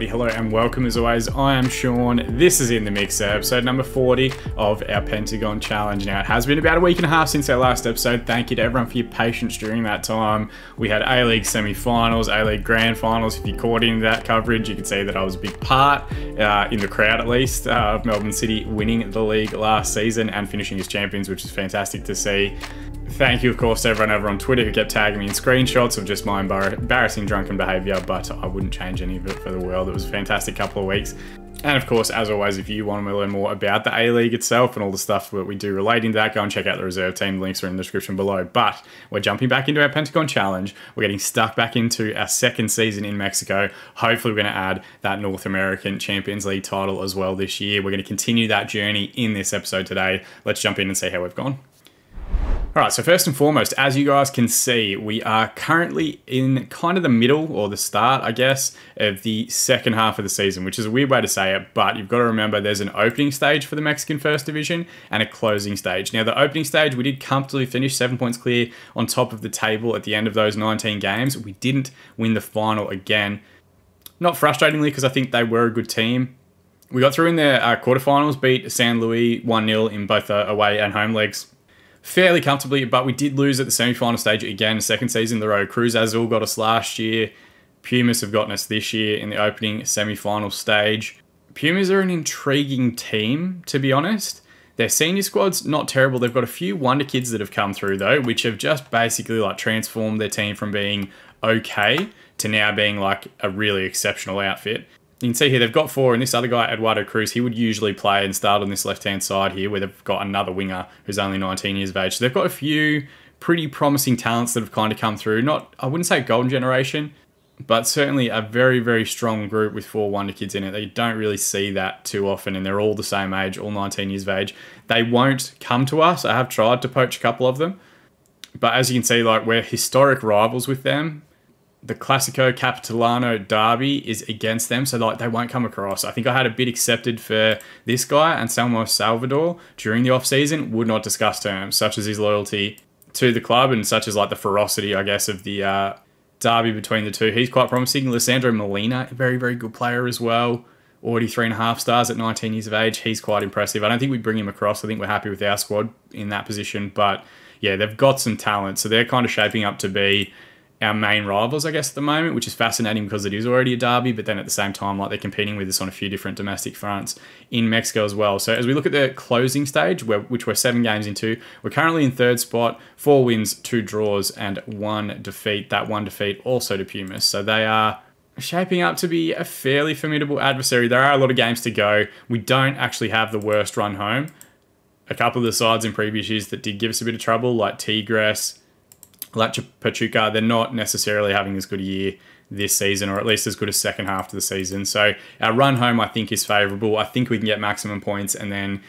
everybody, hello and welcome as always. I am Sean. This is In The Mixer, episode number 40 of our Pentagon Challenge. Now, it has been about a week and a half since our last episode. Thank you to everyone for your patience during that time. We had A-League semi-finals, A-League grand finals. If you caught into that coverage, you can see that I was a big part, uh, in the crowd at least, uh, of Melbourne City winning the league last season and finishing as champions, which is fantastic to see thank you, of course, to everyone over on Twitter who kept tagging me in screenshots of just my embarrassing drunken behaviour, but I wouldn't change any of it for the world. It was a fantastic couple of weeks. And of course, as always, if you want to learn more about the A League itself and all the stuff that we do relating to that, go and check out the reserve team. Links are in the description below. But we're jumping back into our Pentagon Challenge. We're getting stuck back into our second season in Mexico. Hopefully, we're going to add that North American Champions League title as well this year. We're going to continue that journey in this episode today. Let's jump in and see how we've gone. All right, so first and foremost, as you guys can see, we are currently in kind of the middle or the start, I guess, of the second half of the season, which is a weird way to say it, but you've got to remember there's an opening stage for the Mexican First Division and a closing stage. Now, the opening stage, we did comfortably finish seven points clear on top of the table at the end of those 19 games. We didn't win the final again. Not frustratingly, because I think they were a good team, we got through in the uh, quarterfinals, beat San Luis 1 0 in both uh, away and home legs fairly comfortably, but we did lose at the semi final stage again, second season in the row. Cruz Azul got us last year. Pumas have gotten us this year in the opening semi final stage. Pumas are an intriguing team, to be honest. Their senior squad's not terrible. They've got a few wonder kids that have come through, though, which have just basically like transformed their team from being okay to now being like a really exceptional outfit you can see here they've got four, and this other guy, Eduardo Cruz, he would usually play and start on this left-hand side here where they've got another winger who's only 19 years of age. So they've got a few pretty promising talents that have kind of come through. Not, I wouldn't say golden generation, but certainly a very, very strong group with four wonder kids in it. They don't really see that too often, and they're all the same age, all 19 years of age. They won't come to us. I have tried to poach a couple of them, but as you can see, like we're historic rivals with them the Classico Capitolano derby is against them, so like they won't come across. I think I had a bid accepted for this guy and Selmo Salvador during the off season. would not discuss terms, such as his loyalty to the club and such as like the ferocity, I guess, of the uh, derby between the two. He's quite promising. Lissandro Molina, very, very good player as well. Already three and a half stars at 19 years of age. He's quite impressive. I don't think we bring him across. I think we're happy with our squad in that position. But yeah, they've got some talent. So they're kind of shaping up to be our main rivals, I guess, at the moment, which is fascinating because it is already a derby, but then at the same time, like they're competing with us on a few different domestic fronts in Mexico as well. So as we look at the closing stage, which we're seven games into, we're currently in third spot, four wins, two draws, and one defeat. That one defeat also to Pumas. So they are shaping up to be a fairly formidable adversary. There are a lot of games to go. We don't actually have the worst run home. A couple of the sides in previous years that did give us a bit of trouble, like Tigres, like Pachuca, they're not necessarily having as good a year this season, or at least as good a second half to the season. So our run home, I think, is favourable. I think we can get maximum points, and then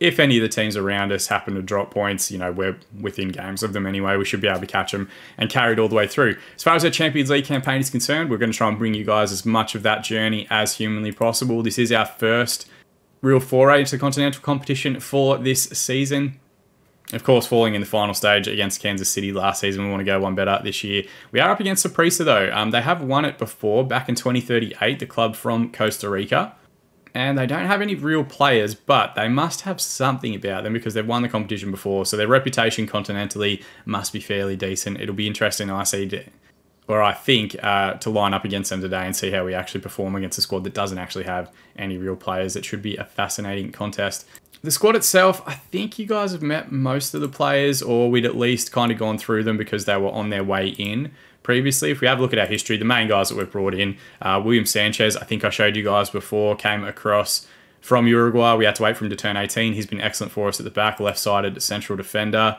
if any of the teams around us happen to drop points, you know, we're within games of them anyway. We should be able to catch them and carry it all the way through. As far as our Champions League campaign is concerned, we're going to try and bring you guys as much of that journey as humanly possible. This is our first real foray into the continental competition for this season. Of course, falling in the final stage against Kansas City last season, we want to go one better this year. We are up against Saprissa, though. Um, they have won it before, back in 2038, the club from Costa Rica. And they don't have any real players, but they must have something about them because they've won the competition before. So their reputation continentally must be fairly decent. It'll be interesting, I see, or I think, uh, to line up against them today and see how we actually perform against a squad that doesn't actually have any real players. It should be a fascinating contest the squad itself, I think you guys have met most of the players, or we'd at least kind of gone through them because they were on their way in previously. If we have a look at our history, the main guys that we've brought in, uh, William Sanchez, I think I showed you guys before, came across from Uruguay. We had to wait for him to turn 18. He's been excellent for us at the back, left sided central defender.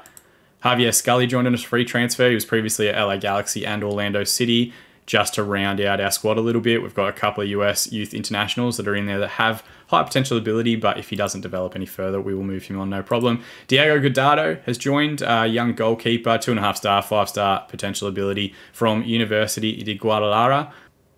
Javier Scully joined in a free transfer. He was previously at LA Galaxy and Orlando City just to round out our squad a little bit. We've got a couple of US youth internationals that are in there that have high potential ability, but if he doesn't develop any further, we will move him on no problem. Diego Godardo has joined, a uh, young goalkeeper, two and a half star, five star potential ability from University de Guadalajara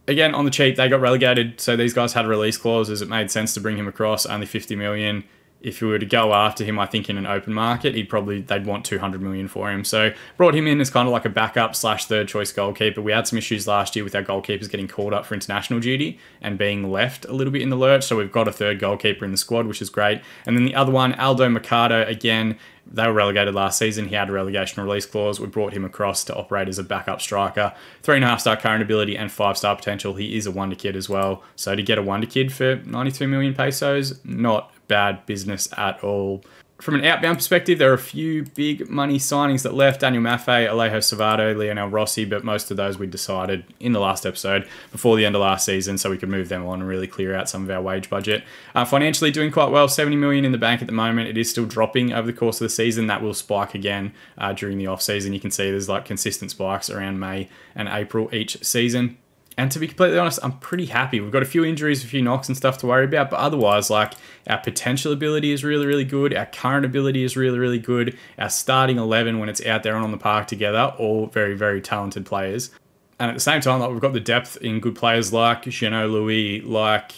again on the cheap they got relegated so these guys had release clauses it made sense to bring him across only 50 million if you were to go after him, I think in an open market, he'd probably they'd want 200 million for him. So brought him in as kind of like a backup slash third choice goalkeeper. We had some issues last year with our goalkeepers getting called up for international duty and being left a little bit in the lurch. So we've got a third goalkeeper in the squad, which is great. And then the other one, Aldo Mercado, again, they were relegated last season. He had a relegation release clause. We brought him across to operate as a backup striker. Three and a half star current ability and five star potential. He is a wonder kid as well. So to get a wonder kid for 92 million pesos, not bad business at all. From an outbound perspective, there are a few big money signings that left Daniel Maffei, Alejo Savado, Lionel Rossi, but most of those we decided in the last episode before the end of last season so we could move them on and really clear out some of our wage budget. Uh, financially, doing quite well, 70 million in the bank at the moment. It is still dropping over the course of the season. That will spike again uh, during the off season. You can see there's like consistent spikes around May and April each season. And to be completely honest, I'm pretty happy. We've got a few injuries, a few knocks and stuff to worry about, but otherwise, like our potential ability is really, really good. Our current ability is really, really good. Our starting 11 when it's out there and on the park together, all very, very talented players. And at the same time, like we've got the depth in good players like Geno Louis, like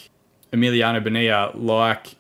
Emiliano Bonilla, like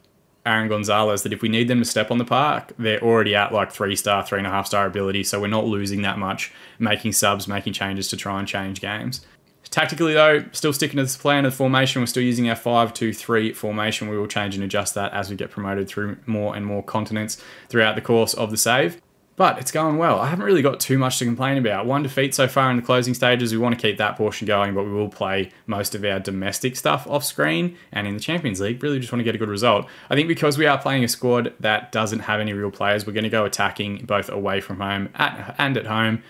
Aaron Gonzalez, that if we need them to step on the park, they're already at like three star, three and a half star ability. So we're not losing that much making subs, making changes to try and change games. Tactically, though, still sticking to this plan of formation. We're still using our 5 2 3 formation. We will change and adjust that as we get promoted through more and more continents throughout the course of the save. But it's going well. I haven't really got too much to complain about. One defeat so far in the closing stages. We want to keep that portion going, but we will play most of our domestic stuff off screen and in the Champions League. Really just want to get a good result. I think because we are playing a squad that doesn't have any real players, we're going to go attacking both away from home and at home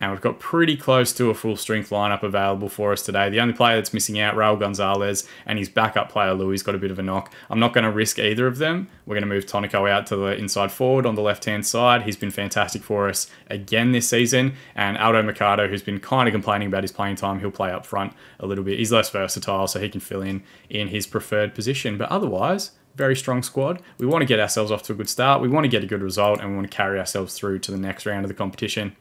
and we've got pretty close to a full strength lineup available for us today. The only player that's missing out, Raul Gonzalez, and his backup player, Louis, got a bit of a knock. I'm not going to risk either of them. We're going to move Tonico out to the inside forward on the left hand side. He's been fantastic for us again this season. And Aldo Mercado, who's been kind of complaining about his playing time, he'll play up front a little bit. He's less versatile, so he can fill in in his preferred position. But otherwise, very strong squad. We want to get ourselves off to a good start. We want to get a good result and we want to carry ourselves through to the next round of the competition.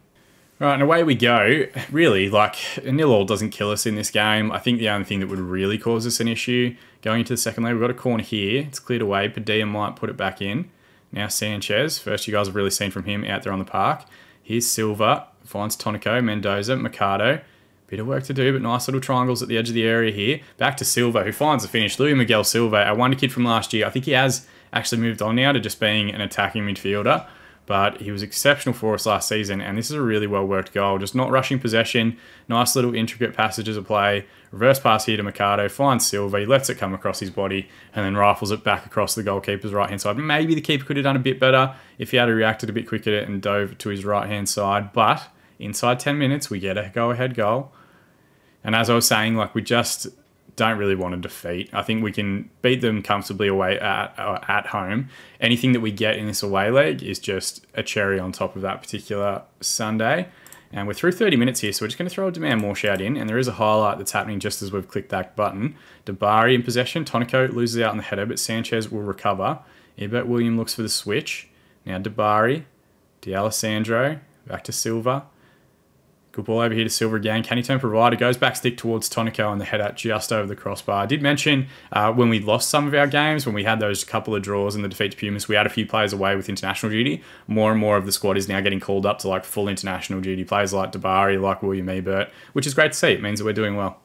Right, and away we go. Really, like, a nil all doesn't kill us in this game. I think the only thing that would really cause us an issue going into the second leg, we've got a corner here. It's cleared away. Padilla might put it back in. Now Sanchez, first you guys have really seen from him out there on the park. Here's Silva, finds Tonico, Mendoza, Mercado. Bit of work to do, but nice little triangles at the edge of the area here. Back to Silva, who finds the finish. Louis Miguel Silva, A wonder kid from last year. I think he has actually moved on now to just being an attacking midfielder but he was exceptional for us last season, and this is a really well worked goal. Just not rushing possession, nice little intricate passages of play. Reverse pass here to Mikado, finds Silva, he lets it come across his body, and then rifles it back across the goalkeeper's right hand side. Maybe the keeper could have done a bit better if he had reacted a bit quicker and dove to his right hand side, but inside 10 minutes, we get a go ahead goal. And as I was saying, like we just don't really want to defeat. I think we can beat them comfortably away at, uh, at home. Anything that we get in this away leg is just a cherry on top of that particular Sunday. And we're through 30 minutes here, so we're just going to throw a demand more shout in. And there is a highlight that's happening just as we've clicked that button. Debari in possession. Tonico loses out on the header, but Sanchez will recover. Ibert William looks for the switch. Now Debari, D'Alessandro, back to Silva. Good ball over here to Silver again. Can he turn provider? Goes back stick towards Tonico and the head out just over the crossbar. I did mention uh, when we lost some of our games, when we had those couple of draws and the defeat to Pumas, we had a few players away with international duty. More and more of the squad is now getting called up to like full international duty. Players like Debari, like William Ebert, which is great to see. It means that we're doing well.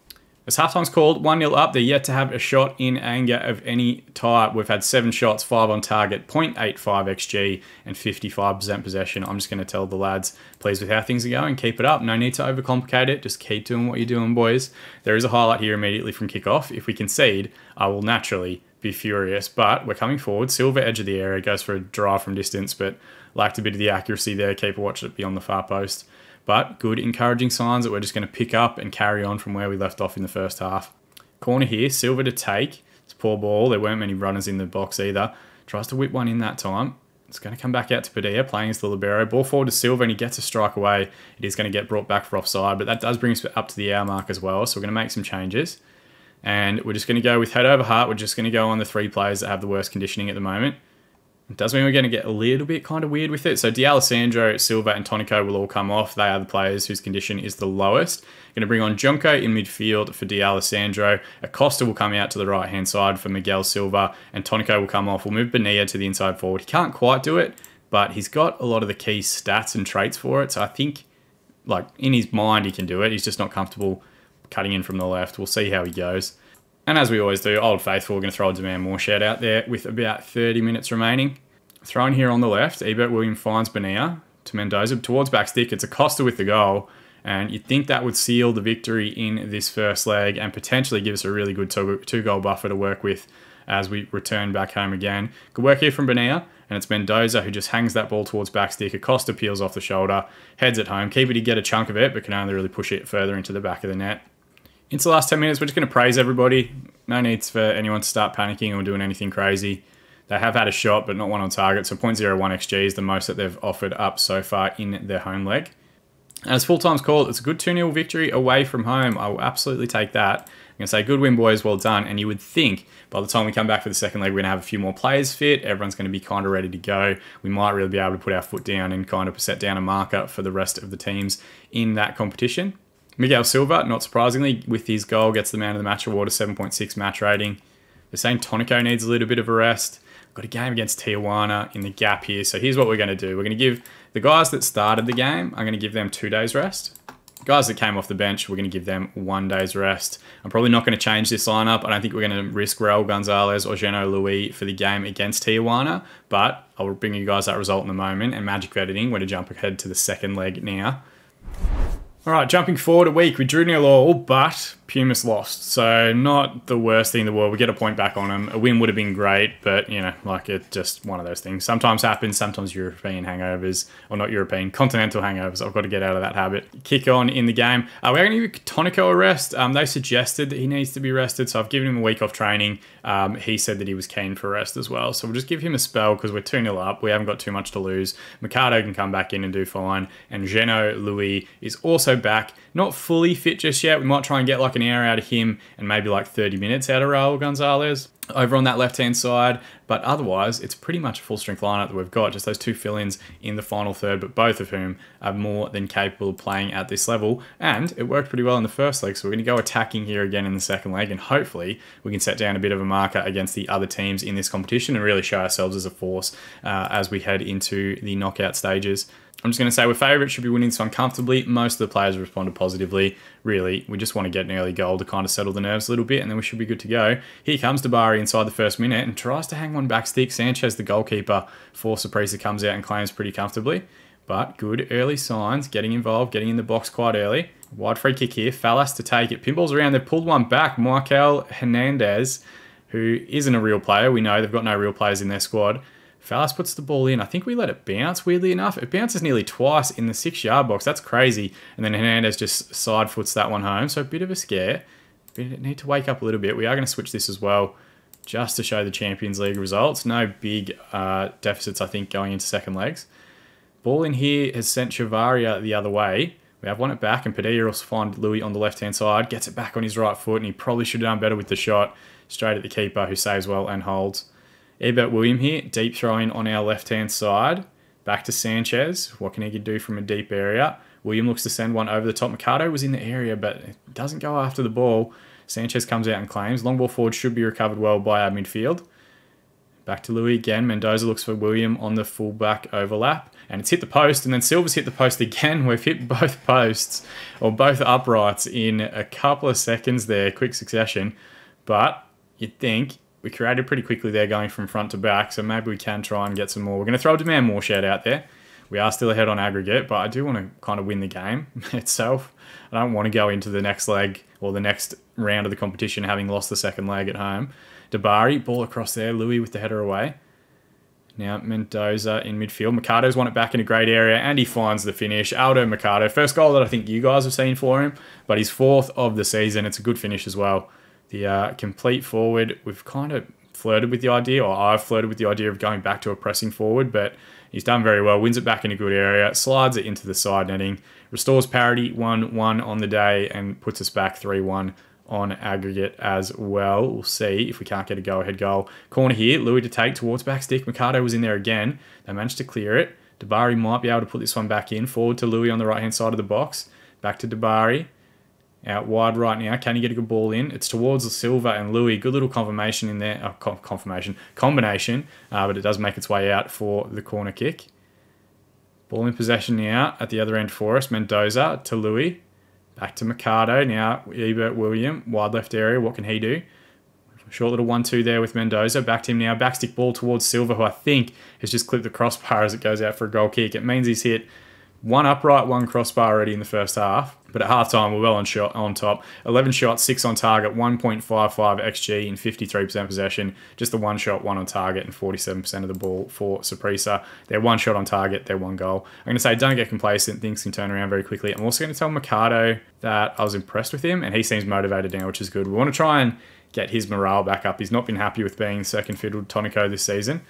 As halftime's called, 1 0 up, they're yet to have a shot in anger of any type. We've had seven shots, five on target, 0.85 XG, and 55% possession. I'm just going to tell the lads, pleased with how things are going, keep it up. No need to overcomplicate it. Just keep doing what you're doing, boys. There is a highlight here immediately from kickoff. If we concede, I will naturally be furious, but we're coming forward. Silver edge of the area, goes for a drive from distance, but lacked a bit of the accuracy there. Keeper watched it beyond the far post but good encouraging signs that we're just going to pick up and carry on from where we left off in the first half. Corner here, Silver to take. It's a poor ball. There weren't many runners in the box either. Tries to whip one in that time. It's going to come back out to Padilla, playing as the libero. Ball forward to Silver. and he gets a strike away. It is going to get brought back for offside, but that does bring us up to the hour mark as well. So we're going to make some changes. And we're just going to go with head over heart. We're just going to go on the three players that have the worst conditioning at the moment does mean we're going to get a little bit kind of weird with it. So D'Alessandro, Silva and Tonico will all come off. They are the players whose condition is the lowest. Going to bring on Junco in midfield for D'Alessandro. Acosta will come out to the right-hand side for Miguel Silva and Tonico will come off. We'll move Benia to the inside forward. He can't quite do it, but he's got a lot of the key stats and traits for it. So I think like in his mind he can do it. He's just not comfortable cutting in from the left. We'll see how he goes. And as we always do, Old Faithful, we're going to throw a demand more shout out there with about 30 minutes remaining. Thrown here on the left, Ebert William finds Benia to Mendoza towards backstick. It's Acosta with the goal. And you'd think that would seal the victory in this first leg and potentially give us a really good two goal buffer to work with as we return back home again. Good work here from Benia, and it's Mendoza who just hangs that ball towards backstick. Acosta peels off the shoulder, heads it home. Keeper did get a chunk of it, but can only really push it further into the back of the net. Into the last 10 minutes, we're just going to praise everybody. No needs for anyone to start panicking or doing anything crazy. They have had a shot, but not one on target. So 0.01 XG is the most that they've offered up so far in their home leg. As full time's called, it's a good 2 0 victory away from home. I will absolutely take that. I'm going to say good win, boys, well done. And you would think by the time we come back for the second leg, we're going to have a few more players fit. Everyone's going to be kind of ready to go. We might really be able to put our foot down and kind of set down a marker for the rest of the teams in that competition. Miguel Silva, not surprisingly, with his goal, gets the man of the match award, a 7.6 match rating. The same Tonico needs a little bit of a rest. Got a game against Tijuana in the gap here. So here's what we're going to do. We're going to give the guys that started the game, I'm going to give them two days rest. Guys that came off the bench, we're going to give them one day's rest. I'm probably not going to change this lineup. I don't think we're going to risk Raul Gonzalez or Geno Louis for the game against Tijuana, but I'll bring you guys that result in a moment. And Magic Editing, we're going to jump ahead to the second leg now. All right, jumping forward a week, we drew nil all, but Pumas lost. So not the worst thing in the world. We get a point back on them. A win would have been great, but you know, like it's just one of those things. Sometimes happens. Sometimes European hangovers, or not European, continental hangovers. I've got to get out of that habit. Kick on in the game. Uh, we're going to give Tonico a rest. Um, they suggested that he needs to be rested, so I've given him a week off training. Um, he said that he was keen for rest as well. So we'll just give him a spell because we're 2 0 up. We haven't got too much to lose. Mikado can come back in and do fine. And Geno Louis is also back. Not fully fit just yet. We might try and get like an hour out of him and maybe like 30 minutes out of Raul Gonzalez over on that left hand side. But otherwise, it's pretty much a full strength lineup that we've got, just those two fill ins in the final third, but both of whom are more than capable of playing at this level. And it worked pretty well in the first leg, so we're going to go attacking here again in the second leg, and hopefully we can set down a bit of a marker against the other teams in this competition and really show ourselves as a force uh, as we head into the knockout stages I'm just going to say we're favourites, should be winning this one comfortably. Most of the players responded positively. Really, we just want to get an early goal to kind of settle the nerves a little bit, and then we should be good to go. Here comes Dabari inside the first minute and tries to hang one back stick. Sanchez, the goalkeeper, for Saprisa, comes out and claims pretty comfortably. But good early signs, getting involved, getting in the box quite early. Wide free kick here. Fallas to take it. Pinball's around. They've pulled one back. Michael Hernandez, who isn't a real player. We know they've got no real players in their squad Fallas puts the ball in. I think we let it bounce, weirdly enough. It bounces nearly twice in the six yard box. That's crazy. And then Hernandez just side foots that one home. So a bit of a scare. We need to wake up a little bit. We are going to switch this as well just to show the Champions League results. No big uh, deficits, I think, going into second legs. Ball in here has sent Chavaria the other way. We have won it back, and Padilla will find Louis on the left-hand side, gets it back on his right foot, and he probably should have done better with the shot straight at the keeper, who saves well and holds. Ebert William here, deep throwing on our left-hand side. Back to Sanchez. What can he do from a deep area? William looks to send one over the top. Mikado was in the area, but doesn't go after the ball. Sanchez comes out and claims. Long ball forward should be recovered well by our midfield. Back to Louis again. Mendoza looks for William on the fullback overlap. And it's hit the post. And then Silvers hit the post again. We've hit both posts or both uprights in a couple of seconds there, quick succession. But you'd think we created pretty quickly there going from front to back, so maybe we can try and get some more. We're going to throw a demand more shout out there. We are still ahead on aggregate, but I do want to kind of win the game itself. I don't want to go into the next leg or the next round of the competition having lost the second leg at home. Debari, ball across there. Louis with the header away. Now Mendoza in midfield. Mikado's won it back in a great area and he finds the finish. Aldo Mikado, first goal that I think you guys have seen for him, but he's fourth of the season. It's a good finish as well the uh, complete forward. We've kind of flirted with the idea, or I've flirted with the idea of going back to a pressing forward, but he's done very well. Wins it back in a good area, slides it into the side netting, restores parity 1 1 on the day, and puts us back 3 1 on aggregate as well. We'll see if we can't get a go ahead goal. Corner here, Louis to take towards back stick. Mikado was in there again. They managed to clear it. Debari might be able to put this one back in. Forward to Louis on the right hand side of the box. Back to Debari out wide right now. Can he get a good ball in? It's towards the silver and Louis. Good little confirmation in there. Oh, confirmation. Combination. Uh, but it does make its way out for the corner kick. Ball in possession now at the other end for us. Mendoza to Louis. Back to Mercado. Now Ebert William. Wide left area. What can he do? Short little one-two there with Mendoza. Back to him now. Backstick ball towards Silva, who I think has just clipped the crossbar as it goes out for a goal kick. It means he's hit one upright, one crossbar already in the first half. But at halftime, we're well on shot on top. 11 shots, six on target, 1.55 xG and 53% possession. Just the one shot, one on target, and 47% of the ball for Saprissa. They're one shot on target, they're one goal. I'm going to say don't get complacent. Things can turn around very quickly. I'm also going to tell Mikado that I was impressed with him, and he seems motivated now, which is good. We want to try and get his morale back up. He's not been happy with being second fiddle to Tonico this season.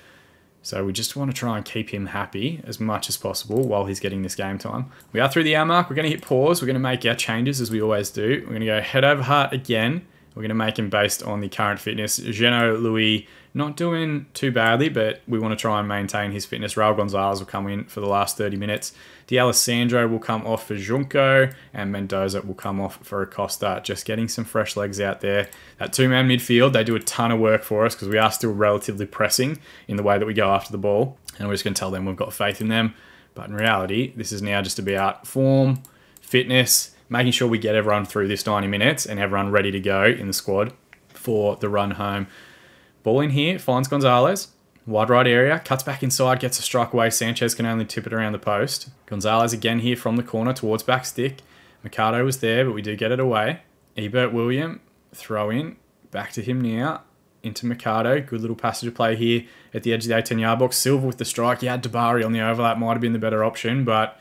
So we just want to try and keep him happy as much as possible while he's getting this game time. We are through the hour mark. We're going to hit pause. We're going to make our changes as we always do. We're going to go head over heart again. We're going to make him based on the current fitness. Geno Louis not doing too badly, but we want to try and maintain his fitness. Raul Gonzalez will come in for the last 30 minutes. D'Alessandro will come off for Junco, and Mendoza will come off for Acosta. Just getting some fresh legs out there. That two-man midfield, they do a ton of work for us because we are still relatively pressing in the way that we go after the ball. And we're just going to tell them we've got faith in them. But in reality, this is now just about form, fitness, making sure we get everyone through this 90 minutes and everyone ready to go in the squad for the run home. Ball in here, finds Gonzalez. Wide right area, cuts back inside, gets a strike away. Sanchez can only tip it around the post. Gonzalez again here from the corner towards back stick. Mikado was there, but we do get it away. Ebert William, throw in. Back to him now. Into Mikado. Good little passage of play here at the edge of the 18 yard box. Silva with the strike. He had Debari on the overlap. Might have been the better option, but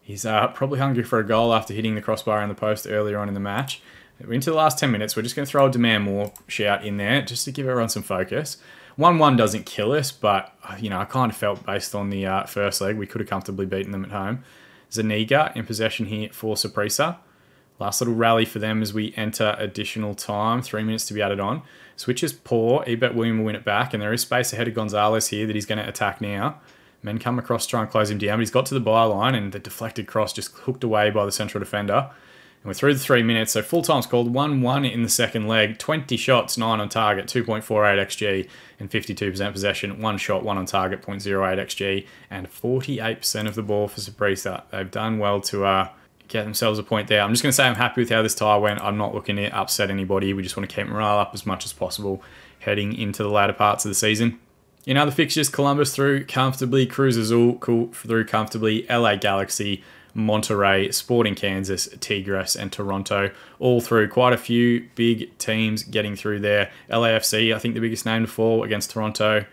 he's uh, probably hungry for a goal after hitting the crossbar and the post earlier on in the match into the last 10 minutes, we're just going to throw a demand more shout in there just to give everyone some focus. 1-1 doesn't kill us, but, uh, you know, I kind of felt based on the uh, first leg, we could have comfortably beaten them at home. Zaniga in possession here for Saprissa. Last little rally for them as we enter additional time. Three minutes to be added on. Switch is poor. Ebert William will win it back, and there is space ahead of Gonzalez here that he's going to attack now. Men come across, try and close him down, but he's got to the byline, and the deflected cross just hooked away by the central defender. And we're through the three minutes. So full time's called 1 1 in the second leg, 20 shots, 9 on target, 2.48 XG, and 52% possession. One shot, 1 on target, 0.08 XG, and 48% of the ball for Saprissa. They've done well to. Uh, get themselves a point there. I'm just going to say I'm happy with how this tie went. I'm not looking to upset anybody. We just want to keep morale up as much as possible heading into the latter parts of the season. In other fixtures, Columbus through comfortably, Cruz Azul cool through comfortably, LA Galaxy Monterey, Sporting Kansas, Tigres, and Toronto, all through. Quite a few big teams getting through there. LAFC, I think the biggest name to fall against Toronto,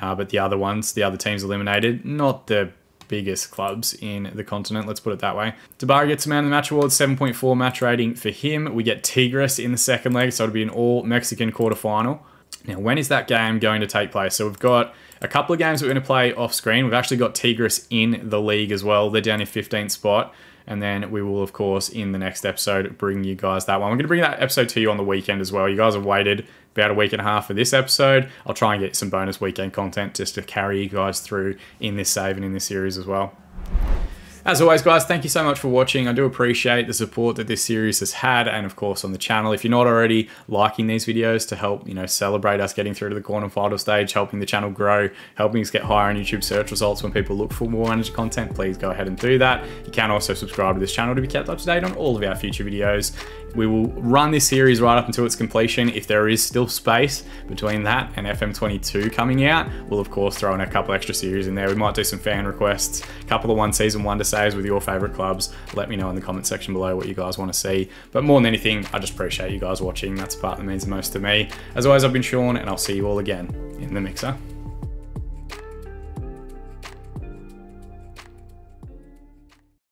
uh, but the other ones, the other teams eliminated, not the biggest clubs in the continent, let's put it that way. Tabara gets a man of the match award, 7.4 match rating for him. We get Tigres in the second leg, so it'll be an all Mexican quarterfinal. Now, when is that game going to take place? So we've got a couple of games we're going to play off screen. We've actually got Tigris in the league as well. They're down in 15th spot. And then we will, of course, in the next episode, bring you guys that one. We're going to bring that episode to you on the weekend as well. You guys have waited about a week and a half for this episode. I'll try and get some bonus weekend content just to carry you guys through in this save and in this series as well. As always, guys, thank you so much for watching. I do appreciate the support that this series has had, and of course on the channel. If you're not already liking these videos to help, you know, celebrate us getting through to the quarterfinal stage, helping the channel grow, helping us get higher in YouTube search results when people look for more manager content, please go ahead and do that. You can also subscribe to this channel to be kept up to date on all of our future videos. We will run this series right up until its completion. If there is still space between that and FM22 coming out, we'll of course throw in a couple extra series in there. We might do some fan requests, a couple of one season wonder saves with your favorite clubs. Let me know in the comment section below what you guys want to see. But more than anything, I just appreciate you guys watching. That's the part that means the most to me. As always, I've been Sean and I'll see you all again in the mixer.